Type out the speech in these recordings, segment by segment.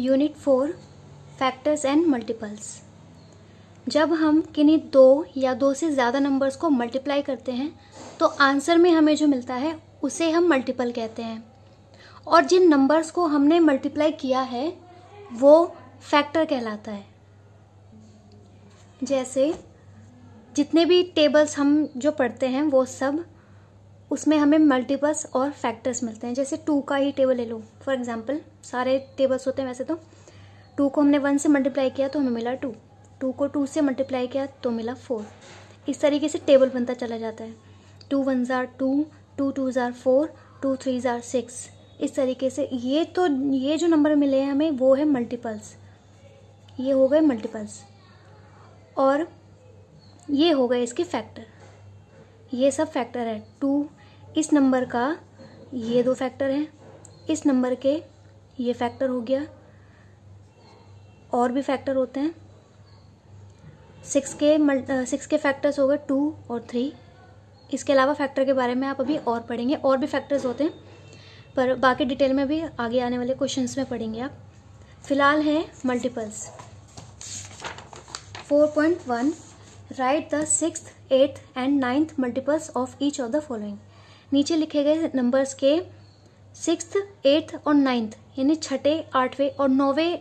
unit four factors and multiples जब हम किन्हीं दो या दो से ज़्यादा नंबर्स को मल्टीप्लाई करते हैं तो आंसर में हमें जो मिलता है उसे हम मल्टीपल कहते हैं और जिन नंबर्स को हमने मल्टीप्लाई किया है वो फैक्टर कहलाता है जैसे जितने भी टेबल्स हम जो पढ़ते हैं वो सब उसमें हमें मल्टीपल्स और फैक्टर्स मिलते हैं जैसे टू का ही टेबल ले लो फॉर एग्जाम्पल सारे टेबल्स होते हैं वैसे तो टू को हमने वन से मल्टीप्लाई किया तो हमें मिला टू टू को टू से मल्टीप्लाई किया तो मिला फोर इस तरीके से टेबल बनता चला जाता है टू वन ज़ार टू टू टू ज़ार फोर टू थ्री ज़ार सिक्स इस तरीके से ये तो ये जो नंबर मिले हैं हमें वो है मल्टीपल्स ये हो गए मल्टीपल्स और ये हो गए इसके फैक्टर ये सब फैक्टर है टू इस नंबर का ये दो फैक्टर हैं इस नंबर के ये फैक्टर हो गया और भी फैक्टर होते हैं सिक्स के सिक्स के फैक्टर्स हो गए टू और थ्री इसके अलावा फैक्टर के बारे में आप अभी और पढ़ेंगे और भी फैक्टर्स होते हैं पर बाकी डिटेल में भी आगे आने वाले क्वेश्चन में पढ़ेंगे आप फिलहाल हैं multiples 4.1 write the six eighth and ninth multiples of each of the following नीचे लिखे गए नंबर्स के सिक्स एट्थ और नाइन्थ यानी छठे आठवें और नौवें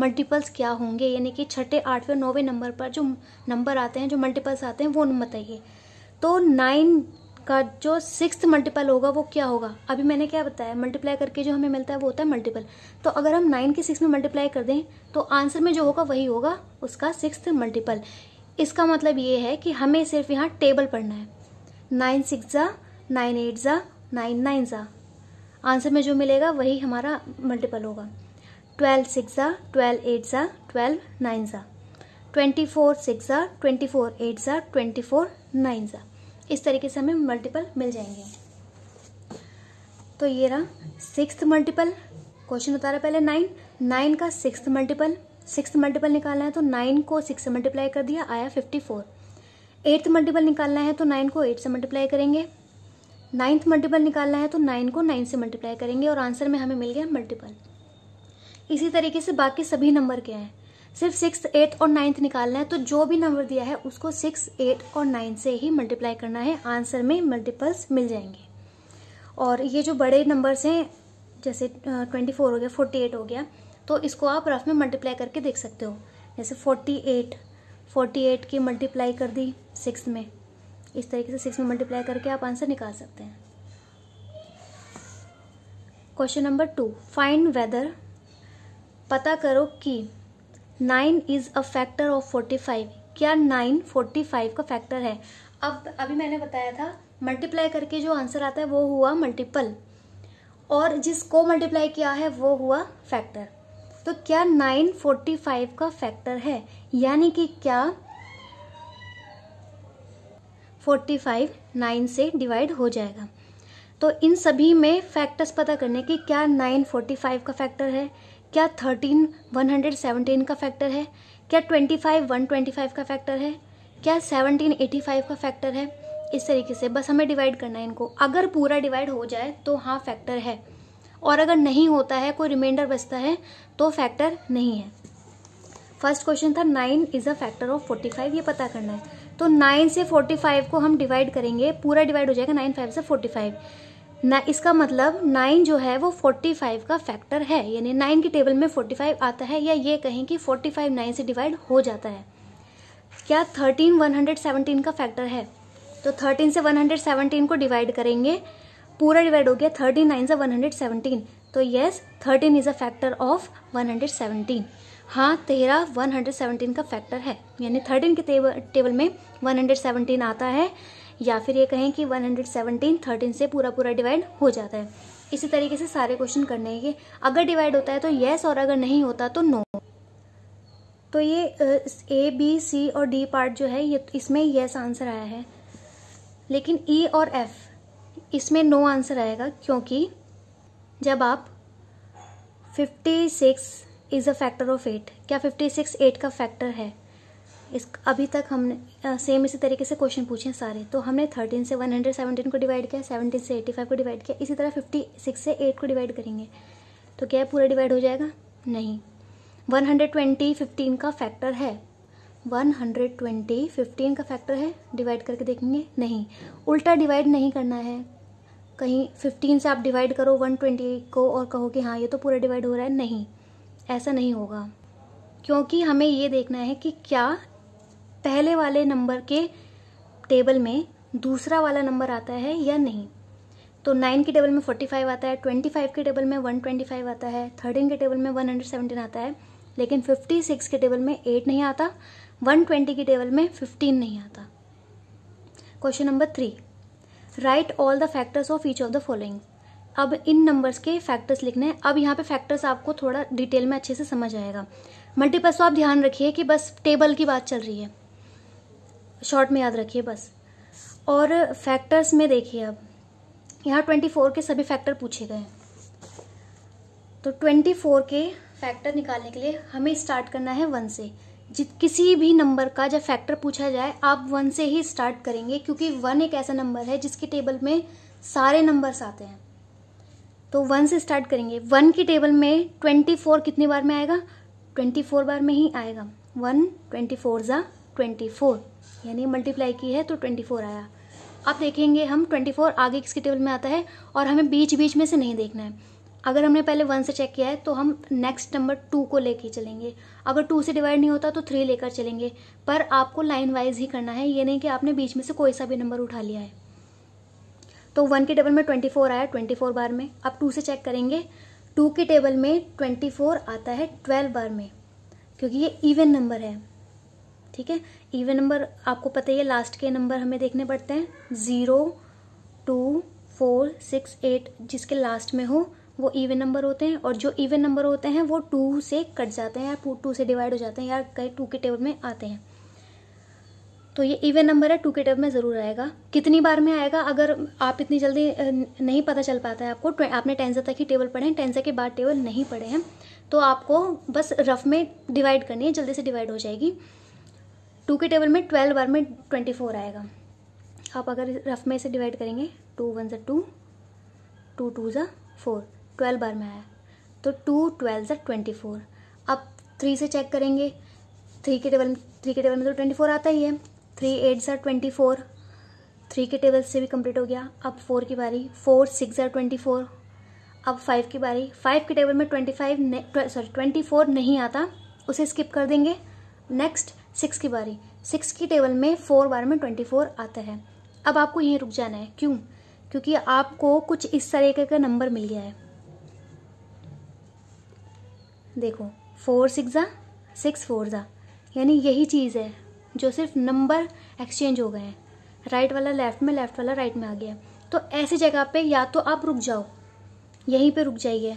मल्टीपल्स क्या होंगे यानी कि छठे आठवें और नौवें नंबर पर जो नंबर आते हैं जो मल्टीपल्स आते हैं वो बताइए तो नाइन का जो सिक्स मल्टीपल होगा वो क्या होगा अभी मैंने क्या बताया मल्टीप्लाई करके जो हमें मिलता है वो होता है मल्टीपल तो अगर हम नाइन के सिक्स में मल्टीप्लाई कर दें तो आंसर में जो होगा वही होगा उसका सिक्स मल्टीपल इसका मतलब ये है कि हमें सिर्फ यहाँ टेबल पढ़ना है नाइन सिक्स ज़ा नाइन एट ज़ा नाइन नाइन ज़ा आंसर में जो मिलेगा वही हमारा मल्टीपल होगा ट्वेल्व सिक्स ज़ा ट्वेल्व एट ज़ा ट्वेल्व नाइन ज़ा ट्वेंटी फोर सिक्स ज़ा ट्वेंटी फोर एट ज़ा ट्वेंटी फोर नाइन ज़ा इस तरीके से हमें मल्टीपल मिल जाएंगे तो ये रहा सिक्स मल्टीपल क्वेश्चन बता रहा पहले नाइन नाइन का सिक्स मल्टीपल सिक्स मल्टीपल निकालना है तो नाइन को सिक्स से मल्टीप्लाई कर दिया आया फिफ्टी फोर एट्थ मल्टीपल निकालना है तो नाइन को एट से मल्टीप्लाई करेंगे नाइन्थ मल्टीपल निकालना है तो नाइन को नाइन से मल्टीप्लाई करेंगे और आंसर में हमें मिल गया मल्टीपल इसी तरीके से बाकी सभी नंबर के हैं सिर्फ सिक्स एट और नाइन्थ निकालना है तो जो भी नंबर दिया है उसको सिक्स एट और नाइन से ही मल्टीप्लाई करना है आंसर में मल्टीपल्स मिल जाएंगे और ये जो बड़े नंबर्स हैं जैसे ट्वेंटी फोर हो गया फोर्टी एट हो गया तो इसको आप रफ में मल्टीप्लाई करके देख सकते हो जैसे फोर्टी एट फोर्टी एट की मल्टीप्लाई कर दी सिक्स में इस तरीके से सिक्स में मल्टीप्लाई करके आप आंसर निकाल सकते हैं question number two find whether पता करो कि nine is a factor of forty five क्या नाइन फोर्टी फाइव का फैक्टर है अब अभी मैंने बताया था मल्टीप्लाई करके जो आंसर आता है वो हुआ मल्टीपल और जिसको मल्टीप्लाई किया है वो हुआ फैक्टर तो क्या नाइन फोर्टी फाइव का फैक्टर है यानी कि क्या फोर्टी फाइव नाइन से डिवाइड हो जाएगा तो इन सभी में फैक्टर्स पता करने की क्या नाइन फोर्टी फाइव का फैक्टर है क्या थर्टीन वन हंड्रेड सेवनटीन का फैक्टर है क्या twenty five one twenty five का फैक्टर है क्या सेवनटीन एटी फाइव का फैक्टर है इस तरीके से बस हमें डिवाइड करना है इनको अगर पूरा डिवाइड हो जाए तो हाँ फैक्टर है और अगर नहीं होता है कोई रिमाइंडर बचता है तो फैक्टर नहीं है फर्स्ट क्वेश्चन था nine is a factor of forty five ये पता करना है तो नाइन से फोर्टी फाइव को हम डिवाइड करेंगे पूरा डिवाइड हो जाएगा नाइन फाइव से फोर्टी फाइव ना इसका मतलब नाइन जो है वो फोर्टी फाइव का फैक्टर है यानी नाइन की टेबल में फोर्टी फाइव आता है या ये कहें कि फोर्टी फाइव नाइन से डिवाइड हो जाता है क्या थर्टीन वन हंड्रेड सेवनटीन का फैक्टर है तो थर्टीन से वन हंड्रेड सेवनटीन को डिवाइड करेंगे पूरा डिवाइड हो गया थर्टीन नाइन से वन हंड्रेड सेवनटीन तो yes thirteen is a factor of one hundred seventeen हाँ तेरह 117 का फैक्टर है यानी थर्टीन के टेबल में 117 आता है या फिर ये कहें कि 117 13 से पूरा पूरा डिवाइड हो जाता है इसी तरीके से सारे क्वेश्चन करने के अगर डिवाइड होता है तो येस और अगर नहीं होता तो नो तो ये ए बी सी और डी पार्ट जो है ये इसमें येस आंसर आया है लेकिन ई e और एफ इसमें नो आंसर आएगा क्योंकि जब आप 56 is a factor of eight क्या फिफ्टी सिक्स एट का फैक्टर है इस अभी तक हमने सेम इसी तरीके से क्वेश्चन पूछे हैं सारे तो हमने थर्टीन से वन हंड्रेड सेवनटीन को डिवाइड किया सेवनटीन से एटी फाइव को डिवाइड किया इसी तरह फिफ्टी सिक्स से एट को डिवाइड करेंगे तो क्या पूरा डिवाइड हो जाएगा नहीं वन हंड्रेड ट्वेंटी फिफ्टीन का फैक्टर है वन हंड्रेड ट्वेंटी फिफ्टीन का फैक्टर है डिवाइड करके देखेंगे नहीं उल्टा डिवाइड नहीं करना है कहीं फिफ्टीन से आप डिवाइड करो वन ट्वेंटी को और कहो कि हाँ ये तो पूरा डिवाइड हो रहा है नहीं ऐसा नहीं होगा क्योंकि हमें ये देखना है कि क्या पहले वाले नंबर के टेबल में दूसरा वाला नंबर आता है या नहीं तो नाइन के टेबल में फोर्टी फाइव आता है ट्वेंटी फाइव के टेबल में वन ट्वेंटी फाइव आता है थर्टीन के टेबल में वन हंड्रेड सेवेंटीन आता है लेकिन फिफ्टी सिक्स के टेबल में एट नहीं आता वन ट्वेंटी के टेबल में फिफ्टीन नहीं आता question number three write all the factors of each of the following अब इन नंबर्स के फैक्टर्स लिखने हैं अब यहाँ पे फैक्टर्स आपको थोड़ा डिटेल में अच्छे से समझ आएगा मल्टीपल्स तो आप ध्यान रखिए कि बस टेबल की बात चल रही है शॉर्ट में याद रखिए बस और फैक्टर्स में देखिए अब यहाँ ट्वेंटी फोर के सभी फैक्टर पूछे गए तो ट्वेंटी फोर के फैक्टर निकालने के लिए हमें स्टार्ट करना है वन से जित किसी भी नंबर का जब फैक्टर पूछा जाए आप वन से ही स्टार्ट करेंगे क्योंकि वन एक ऐसा नंबर है जिसके टेबल में सारे नंबर्स आते हैं तो वन से स्टार्ट करेंगे वन की टेबल में ट्वेंटी फोर कितनी बार में आएगा ट्वेंटी फोर बार में ही आएगा वन ट्वेंटी फोर ज़ा ट्वेंटी फोर यानी मल्टीप्लाई की है तो ट्वेंटी फोर आया अब देखेंगे हम ट्वेंटी फोर आगे किसके टेबल में आता है और हमें बीच बीच में से नहीं देखना है अगर हमने पहले वन से चेक किया है तो हम नेक्स्ट नंबर टू को लेके चलेंगे अगर टू से डिवाइड नहीं होता तो थ्री लेकर चलेंगे पर आपको लाइन वाइज ही करना है ये नहीं कि आपने बीच में से कोई सा भी नंबर उठा लिया है तो वन के टेबल में ट्वेंटी फोर आया ट्वेंटी फोर बार में अब टू से चेक करेंगे टू के टेबल में ट्वेंटी फोर आता है ट्वेल्व बार में क्योंकि ये इवन नंबर है ठीक है इवन नंबर आपको पता ही है लास्ट के नंबर हमें देखने पड़ते हैं zero two four six eight जिसके लास्ट में हो वो इवन नंबर होते हैं और जो इवन नंबर होते हैं वो टू से कट जाते हैं या टू से डिवाइड हो जाते हैं या कई टू के टेबल में आते हैं तो ये इवन नंबर है टू के टर्म में ज़रूर आएगा कितनी बार में आएगा अगर आप इतनी जल्दी नहीं पता चल पाता है आपको आपने टेंसर तक ही टेबल पढ़े हैं टेंसर के बाद टेबल नहीं पढ़े हैं तो आपको बस रफ में डिवाइड करनी है जल्दी से डिवाइड हो जाएगी टू के टेबल में ट्वेल्व बार में ट्वेंटी फोर आएगा आप अगर रफ में इसे डिवाइड करेंगे टू वन ज़ा टू टू टू ज़ा फोर ट्वेल्व बार में आया तो टू ट्वेल्व ज़ा ट्वेंटी फोर आप थ्री से चेक करेंगे थ्री के टेबल थ्री के टेबल में तो ट्वेंटी फोर आता ही है थ्री एट ज़ार ट्वेंटी फोर थ्री के टेबल से भी कंप्लीट हो गया अब फोर की बारी फोर सिक्स ज़ार ट्वेंटी फोर अब फाइव की बारी फाइव के टेबल में twenty five sorry twenty four नहीं आता उसे स्किप कर देंगे नेक्स्ट सिक्स की बारी सिक्स की टेबल में फोर बार में ट्वेंटी फोर आता है अब आपको यहीं रुक जाना है क्यों क्योंकि आपको कुछ इस तरीके का नंबर मिल गया है देखो फोर सिक्स ज़ा सिक्स फोर ज़ा यानी यही चीज़ है जो सिर्फ नंबर एक्सचेंज हो गए हैं राइट वाला लेफ्ट में लेफ्ट वाला राइट में आ गया तो ऐसी जगह पे या तो आप रुक जाओ यहीं पे रुक जाइए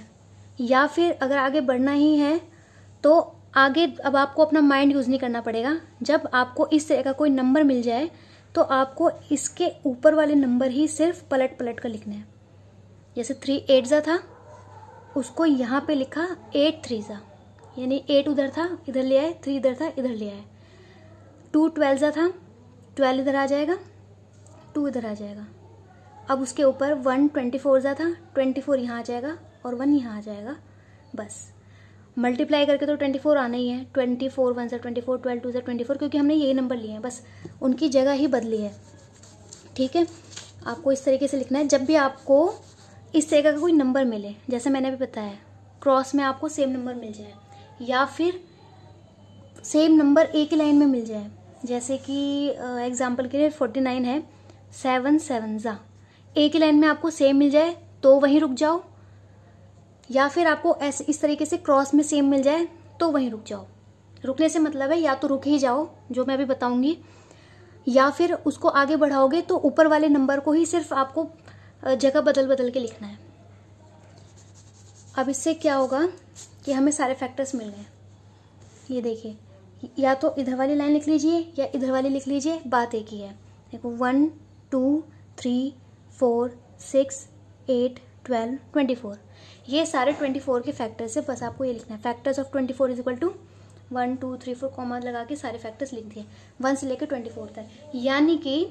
या फिर अगर आगे बढ़ना ही है तो आगे अब आपको अपना माइंड यूज़ नहीं करना पड़ेगा जब आपको इस तरह का कोई नंबर मिल जाए तो आपको इसके ऊपर वाले नंबर ही सिर्फ पलट पलट कर लिखना है जैसे थ्री एट ज़ा था उसको यहाँ पे लिखा एट थ्री ज़ा यानी एट उधर था इधर ले आए थ्री इधर था इधर ले आए टू ट्वेल्व ज़ा था ट्वेल्व इधर आ जाएगा टू इधर आ जाएगा अब उसके ऊपर वन ट्वेंटी फोर ज़ा था ट्वेंटी फोर यहाँ आ जाएगा और वन यहाँ आ जाएगा बस मल्टीप्लाई करके तो ट्वेंटी फोर आना ही है ट्वेंटी फोर वन ज़ा ट्वेंटी फोर ट्वेल्व टू ज़ा ट्वेंटी फोर क्योंकि हमने यही नंबर लिए हैं बस उनकी जगह ही बदली है ठीक है आपको इस तरीके से लिखना है जब भी आपको इस तरीके का कोई नंबर मिले जैसे मैंने अभी बताया क्रॉस में आपको सेम नंबर मिल जाए या फिर सेम नंबर एक ही लाइन में मिल जाए जैसे कि एग्जाम्पल के लिए फोर्टी नाइन है सेवन सेवन ज़ा एक ही लाइन में आपको सेम मिल जाए तो वहीं रुक जाओ या फिर आपको ऐसे इस तरीके से क्रॉस में सेम मिल जाए तो वहीं रुक जाओ रुकने से मतलब है या तो रुक ही जाओ जो मैं अभी बताऊंगी या फिर उसको आगे बढ़ाओगे तो ऊपर वाले नंबर को ही सिर्फ आपको जगह बदल बदल के लिखना है अब इससे क्या होगा कि हमें सारे फैक्टर्स मिल गए ये देखिए या तो इधर वाली लाइन लिख लीजिए या इधर वाली लिख लीजिए बात एक ही है देखो one two three four six eight twelve twenty four ये सारे ट्वेंटी फोर के फैक्टर्स है बस आपको ये लिखना है factors of twenty four is equal to one two three four comma लगा के सारे फैक्टर्स लिख दिए वन से लेकर ट्वेंटी फोर तक यानी कि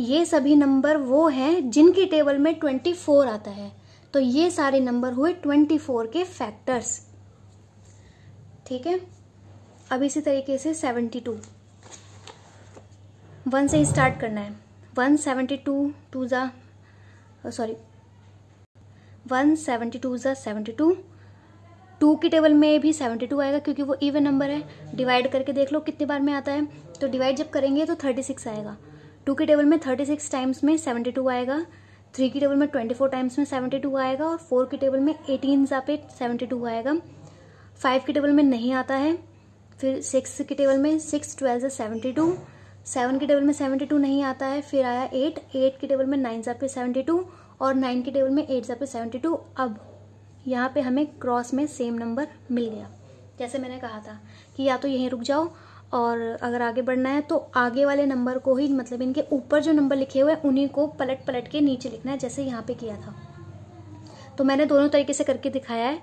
ये सभी नंबर वो हैं जिनकी टेबल में ट्वेंटी फोर आता है तो ये सारे नंबर हुए ट्वेंटी फोर के फैक्टर्स ठीक है अब इसी तरीके से सेवेंटी टू वन से ही स्टार्ट करना है वन सेवेंटी टू टू ज़ा सॉरी वन सेवेंटी टू ज़ा सेवेंटी टू टू की टेबल में भी सेवेंटी टू आएगा क्योंकि वो इवन नंबर है डिवाइड करके देख लो कितनी बार में आता है तो डिवाइड जब करेंगे तो थर्टी सिक्स आएगा टू की टेबल में थर्टी सिक्स टाइम्स में सेवेंटी टू आएगा थ्री की टेबल में ट्वेंटी फोर टाइम्स में सेवेंटी टू आएगा और फोर की टेबल में एटीन पे सेवेंटी टू आएगा फाइव की टेबल में नहीं आता है फिर सिक्स के टेबल में सिक्स ट्वेल्व से सेवेंटी टू सेवन के टेबल में सेवेंटी टू नहीं आता है फिर आया एट एट के टेबल में नाइन जब पे सेवेंटी टू और नाइन के टेबल में एट जब पे सेवेंटी टू अब यहाँ पे हमें क्रॉस में सेम नंबर मिल गया जैसे मैंने कहा था कि या तो यहीं रुक जाओ और अगर आगे बढ़ना है तो आगे वाले नंबर को ही मतलब इनके ऊपर जो नंबर लिखे हुए हैं उन्हीं को पलट पलट के नीचे लिखना है जैसे यहाँ पे किया था तो मैंने दोनों तरीके से करके दिखाया है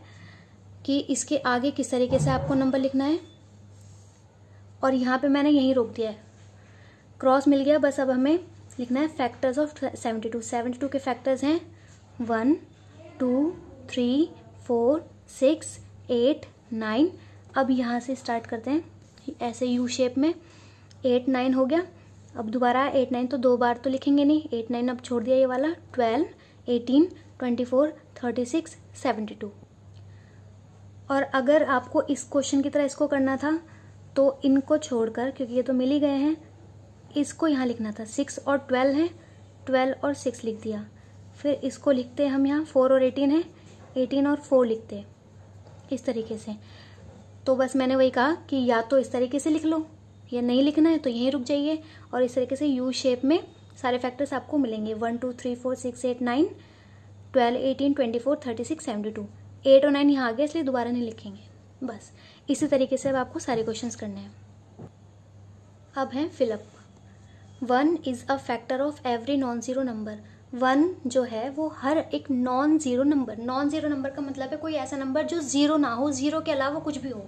कि इसके आगे किस तरीके से आपको नंबर लिखना है और यहाँ पे मैंने यहीं रोक दिया है क्रॉस मिल गया बस अब हमें लिखना है factors of seventy two seventy two के फैक्टर्स हैं one two three four six eight nine अब यहाँ से स्टार्ट करते हैं ऐसे यू शेप में एट नाइन हो गया अब दोबारा एट नाइन तो दो बार तो लिखेंगे नहीं एट नाइन अब छोड़ दिया ये वाला twelve eighteen twenty four thirty six seventy two और अगर आपको इस क्वेश्चन की तरह इसको करना था तो इनको छोड़कर क्योंकि ये तो मिल ही गए हैं इसको यहाँ लिखना था सिक्स और ट्वेल्व है ट्वेल्व और सिक्स लिख दिया फिर इसको लिखते हैं हम यहाँ फोर और एटीन है एटीन और फोर लिखते इस तरीके से तो बस मैंने वही कहा कि या तो इस तरीके से लिख लो या नहीं लिखना है तो यहीं रुक जाइए और इस तरीके से यू शेप में सारे फैक्टर्स आपको मिलेंगे one two three four six eight nine twelve eighteen twenty four thirty six seventy two eight और नाइन यहाँ आ गया इसलिए दोबारा नहीं लिखेंगे बस इसी तरीके से अब आपको सारे क्वेश्चन करने हैं अब हैं fill up one is a factor of every non zero number one जो है वो हर एक non zero number non zero number का मतलब है कोई ऐसा नंबर जो ज़ीरो ना हो ज़ीरो के अलावा कुछ भी हो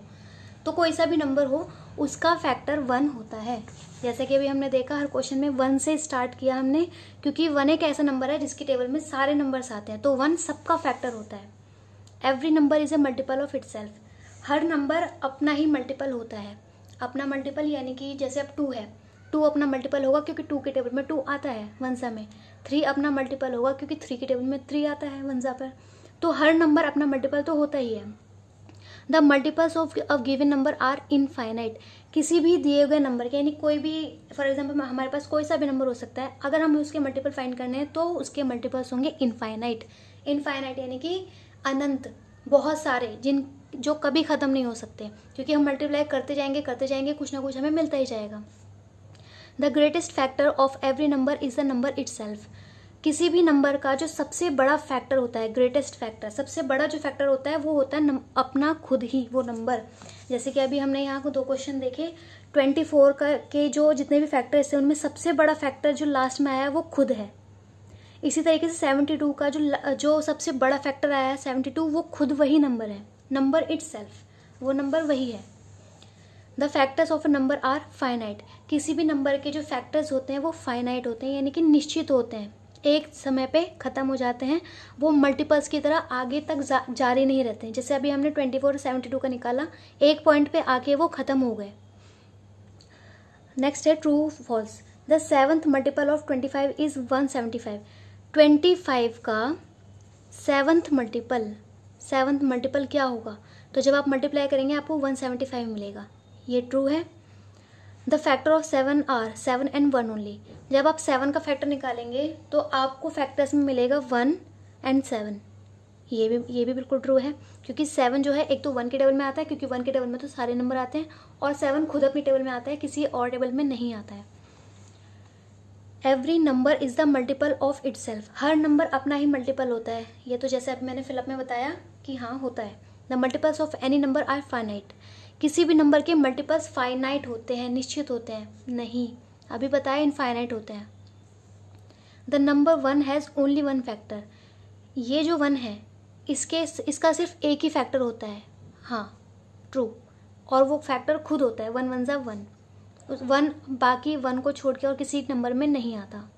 तो कोई सा भी नंबर हो उसका फैक्टर वन होता है जैसे कि अभी हमने देखा हर क्वेश्चन में वन से स्टार्ट किया हमने क्योंकि वन एक ऐसा नंबर है जिसकी टेबल में सारे नंबर्स आते हैं तो वन सबका फैक्टर होता है every number is a multiple of itself हर नंबर अपना ही मल्टीपल होता है अपना मल्टीपल यानी कि जैसे अब टू है टू अपना मल्टीपल होगा क्योंकि टू के टेबल में टू आता है वनजा में थ्री अपना मल्टीपल होगा क्योंकि थ्री के टेबल में थ्री आता है वंजा पर तो हर नंबर अपना मल्टीपल तो होता ही है the multiples of of given number are infinite किसी भी दिए गए नंबर के यानी कोई भी फॉर एग्जाम्पल हमारे पास कोई सा भी नंबर हो सकता है अगर हमें उसके मल्टीपल फाइंड करने हैं तो उसके मल्टीपल्स होंगे इनफाइनाइट इनफाइनाइट यानी कि अनंत बहुत सारे जिन जो कभी ख़त्म नहीं हो सकते क्योंकि हम मल्टीप्लाई करते जाएंगे करते जाएंगे कुछ ना कुछ हमें मिलता ही जाएगा the greatest factor of every number is the number it किसी भी नंबर का जो सबसे बड़ा फैक्टर होता है ग्रेटेस्ट फैक्टर सबसे बड़ा जो फैक्टर होता है वो होता है अपना खुद ही वो नंबर जैसे कि अभी हमने यहाँ को दो क्वेश्चन देखे ट्वेंटी फोर का के जो जितने भी फैक्टर्स थे उनमें सबसे बड़ा फैक्टर जो लास्ट में आया है वो खुद है इसी तरीके से 72 टू का जो जो सबसे बड़ा फैक्टर आया है सेवेंटी टू वो खुद वही नंबर है नंबर इट्सेल्फ वो नंबर वही है the factors of a number are finite किसी भी नंबर के जो फैक्टर्स होते हैं वो फाइनाइट होते हैं यानी कि निश्चित होते हैं एक समय पे ख़त्म हो जाते हैं वो मल्टीपल्स की तरह आगे तक जा, जारी नहीं रहते हैं जैसे अभी हमने ट्वेंटी फोर सेवेंटी टू का निकाला एक पॉइंट पे आके वो ख़त्म हो गए नेक्स्ट है true false the seventh multiple of twenty five is one seventy five twenty five का सेवन्थ मल्टीपल सेवन मल्टीपल क्या होगा तो जब आप मल्टीप्लाई करेंगे आपको वन सेवेंटी फाइव मिलेगा ये ट्रू है the factor of seven are seven and one only जब आप सेवन का फैक्टर निकालेंगे तो आपको फैक्टर्स में मिलेगा वन एंड सेवन ये भी ये भी बिल्कुल ट्रू है क्योंकि सेवन जो है एक तो वन के टेबल में आता है क्योंकि वन के टेबल में तो सारे नंबर आते हैं और सेवन खुद अपनी टेबल में आता है किसी और टेबल में नहीं आता है every number is the multiple of it हर नंबर अपना ही मल्टीपल होता है ये तो जैसे अभी मैंने फिलअप में बताया कि हाँ होता है the multiples of any number are finite किसी भी नंबर के मल्टीपल्स फाइनाइट होते हैं निश्चित होते हैं नहीं अभी बताया इनफाइनाइट होते हैं the number one has only one factor ये जो वन है इसके इसका सिर्फ एक ही फैक्टर होता है हाँ ट्रू और वो फैक्टर खुद होता है वन वन ज़ा वन वन बाकी वन को छोड़ के और किसी नंबर में नहीं आता